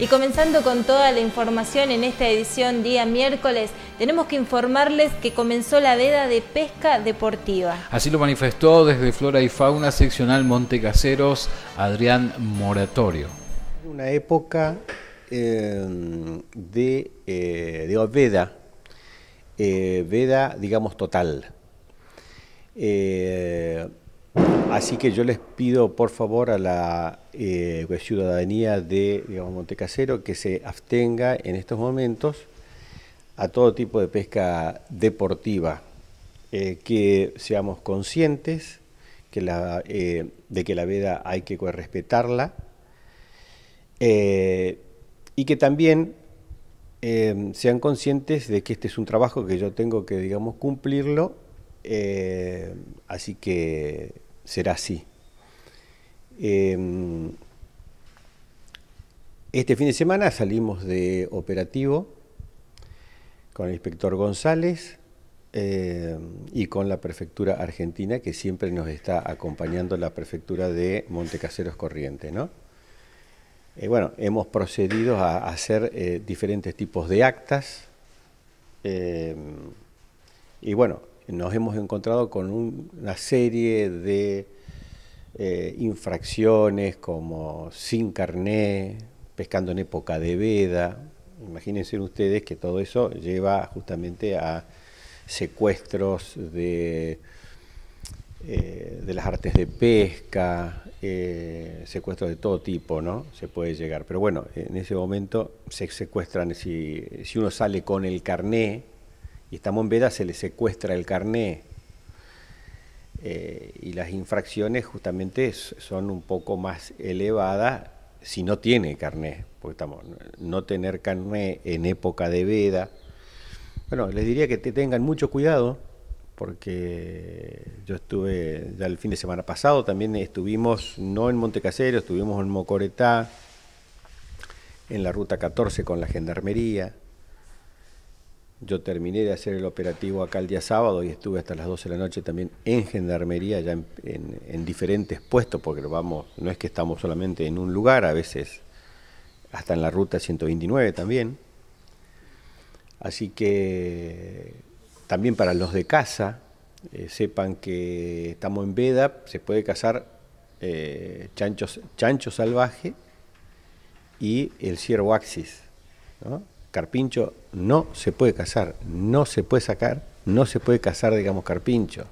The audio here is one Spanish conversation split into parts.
Y comenzando con toda la información en esta edición día miércoles, tenemos que informarles que comenzó la veda de pesca deportiva. Así lo manifestó desde Flora y Fauna seccional Monte Caseros, Adrián Moratorio. Una época eh, de, eh, veda, eh, veda digamos total. Así que yo les pido por favor a la eh, ciudadanía de digamos, Montecasero que se abstenga en estos momentos a todo tipo de pesca deportiva, eh, que seamos conscientes que eh, de que la veda hay que respetarla y que también sean conscientes de que este es un trabajo que yo tengo que digamos cumplirlo, así que será así. Em, este fin de semana salimos de operativo con el inspector González em, y con la prefectura argentina, que siempre nos está acompañando la prefectura de Montecaseros Corrientes, ¿no? Eh, bueno, hemos procedido a, hacer eh, diferentes tipos de actas. Em, y bueno, nos hemos encontrado con una serie de eh, infracciones como sin carné, pescando en época de veda. Imagínense ustedes que todo eso lleva justamente a secuestros de, eh, de las artes de pesca, eh, secuestros de todo tipo, ¿no? Se puede llegar. Pero bueno, en ese momento se secuestran, si, si uno sale con el carné, y estamos en Veda, se le secuestra el carné. Eh, y las infracciones justamente son un poco más elevadas si no tiene carné, porque estamos, no tener carné en época de veda. Bueno, les diría que te tengan mucho cuidado, porque yo estuve ya el fin de semana pasado, también estuvimos no en Montecasero, estuvimos en Mocoretá, en la ruta 14 con la gendarmería yo terminé de hacer el operativo acá el día sábado y estuve hasta las 12 de la noche también en gendarmería, ya en, diferentes puestos, porque vamos, no es que estamos solamente en un lugar, a veces hasta en la ruta 129 también. Así que también para los de casa, eh, sepan que estamos en veda, se puede cazar eh, chanchos, chancho salvaje y el ciervo axis. ¿no? Carpincho no se puede casar, no se puede sacar, no se puede casar, digamos, Carpincho.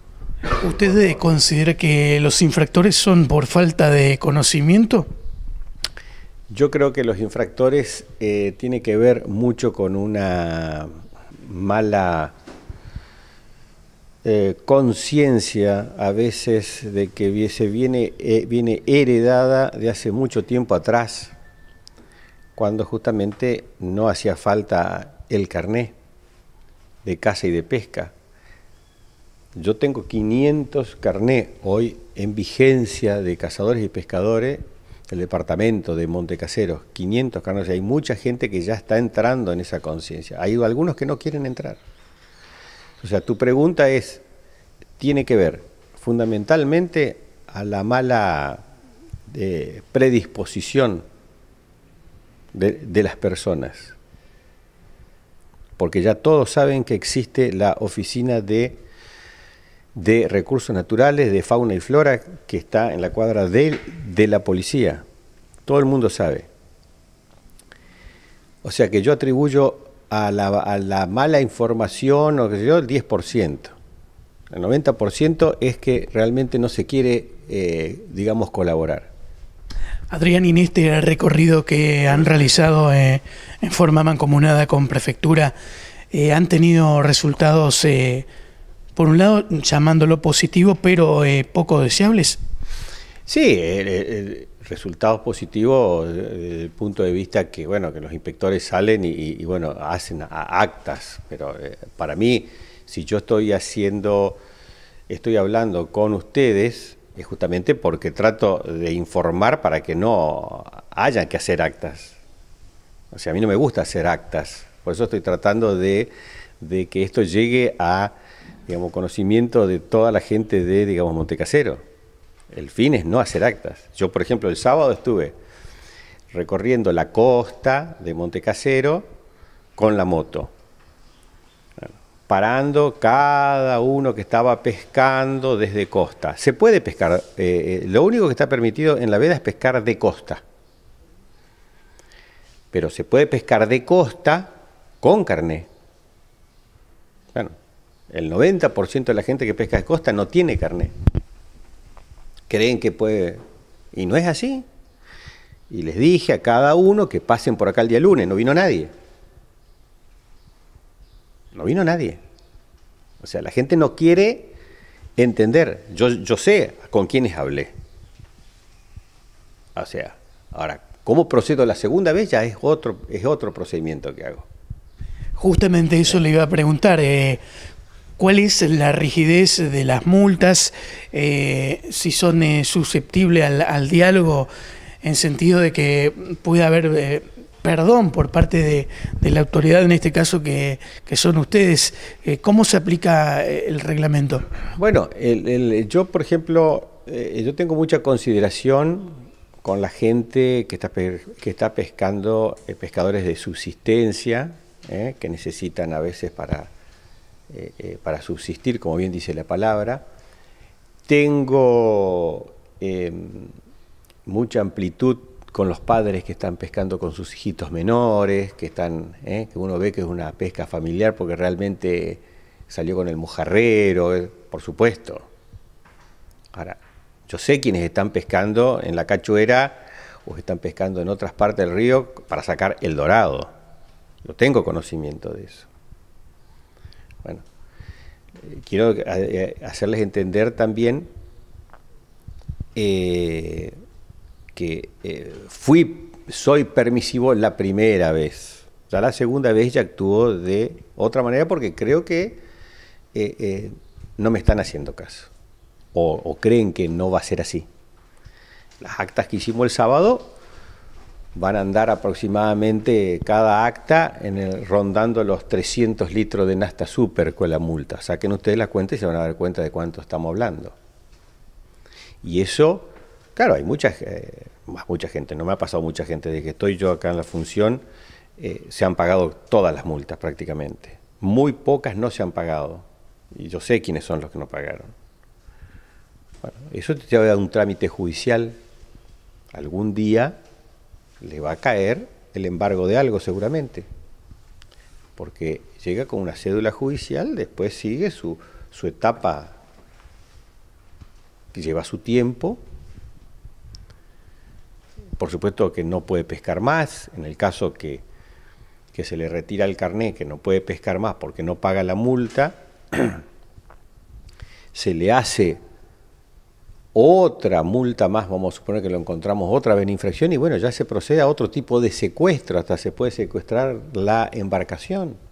¿Usted eh, considera que los infractores son por falta de conocimiento? Yo creo que los infractores tienen eh, tiene que ver mucho con una mala eh, conciencia a veces de que se viene, viene heredada de hace mucho tiempo atrás cuando justamente no hacía falta el carné de caza y de pesca. Yo tengo 500 carné hoy en vigencia de cazadores y pescadores del departamento de Montecaseros, 500 carnés. hay mucha gente que ya está entrando en esa conciencia. Hay algunos que no quieren entrar. O sea, tu pregunta es, tiene que ver fundamentalmente a la mala eh, predisposición de, las personas. Porque ya todos saben que existe la oficina de, de recursos naturales, de fauna y flora, que está en la cuadra de, de la policía. Todo el mundo sabe. O sea que yo atribuyo a la, a la mala información, o qué sé yo, el 10%. El 90% es que realmente no se quiere, eh, digamos, colaborar. Adrián, en este recorrido que han realizado eh, en forma mancomunada con prefectura, eh, han tenido resultados, eh, por un lado, llamándolo positivo, pero poco deseables. Sí, resultados positivos desde el punto de vista que, bueno, que los inspectores salen y, y bueno, hacen actas, pero para mí, si yo estoy haciendo, estoy hablando con ustedes, es justamente porque trato de informar para que no haya que hacer actas. O sea, a mí no me gusta hacer actas, por eso estoy tratando de, de que esto llegue a digamos, conocimiento de toda la gente de, digamos, Montecasero. El fin es no hacer actas. Yo, por ejemplo, el sábado estuve recorriendo la costa de Montecasero con la moto parando cada uno que estaba pescando desde costa. Se puede pescar, eh, eh, lo único que está permitido en la veda es pescar de costa. Pero se puede pescar de costa con carné. Bueno, el 90% de la gente que pesca de costa no tiene carné. Creen que puede... Y no es así. Y les dije a cada uno que pasen por acá el día lunes, no vino nadie. No vino nadie. O sea, la gente no quiere entender. Yo, yo sé con quiénes hablé. O sea, ahora, ¿cómo procedo la segunda vez? Ya es otro, es otro procedimiento que hago. Justamente eso le iba a preguntar. Eh, ¿Cuál es la rigidez de las multas? Eh, si son eh, susceptibles al, al, diálogo en sentido de que puede haber perdón por parte de, la autoridad, en este caso que, son ustedes. Eh, ¿Cómo se aplica eh, el reglamento? Bueno, yo, por ejemplo, eh, yo tengo mucha consideración con la gente que está, que está pescando, pescadores de subsistencia, que necesitan a veces para, para subsistir, como bien dice la palabra. Tengo em, mucha amplitud con los padres que están pescando con sus hijitos menores, que están, ¿eh? que uno ve que es una pesca familiar porque realmente salió con el mojarrero, eh, por supuesto. Ahora, yo sé quienes están pescando en la cachuera o están pescando en otras partes del río para sacar el dorado. Yo tengo conocimiento de eso. Bueno, eh, quiero hacerles entender también que eh, fui, soy permisivo la primera vez. Ya la segunda vez ya actuó de otra manera porque creo que eh, eh, no me están haciendo caso o, creen que no va a ser así. Las actas que hicimos el sábado van a andar aproximadamente cada acta en el, rondando los 300 litros de Nasta Super con la multa. Saquen ustedes la cuenta y se van a dar cuenta de cuánto estamos hablando. Y eso Claro, hay mucha, eh, mucha gente, no me ha pasado mucha gente desde que estoy yo acá en la función, eh, se han pagado todas las multas prácticamente. Muy pocas no se han pagado. Y yo sé quiénes son los que no pagaron. Bueno, eso te va a un trámite judicial. Algún día le va a caer el embargo de algo seguramente. Porque llega con una cédula judicial, después sigue su, su etapa que lleva su tiempo por supuesto que no puede pescar más, en el caso que, que se le retira el carné, que no puede pescar más porque no paga la multa, se le hace otra multa más, vamos a suponer que lo encontramos otra vez en infracción, y bueno, ya se procede a otro tipo de secuestro, hasta se puede secuestrar la embarcación.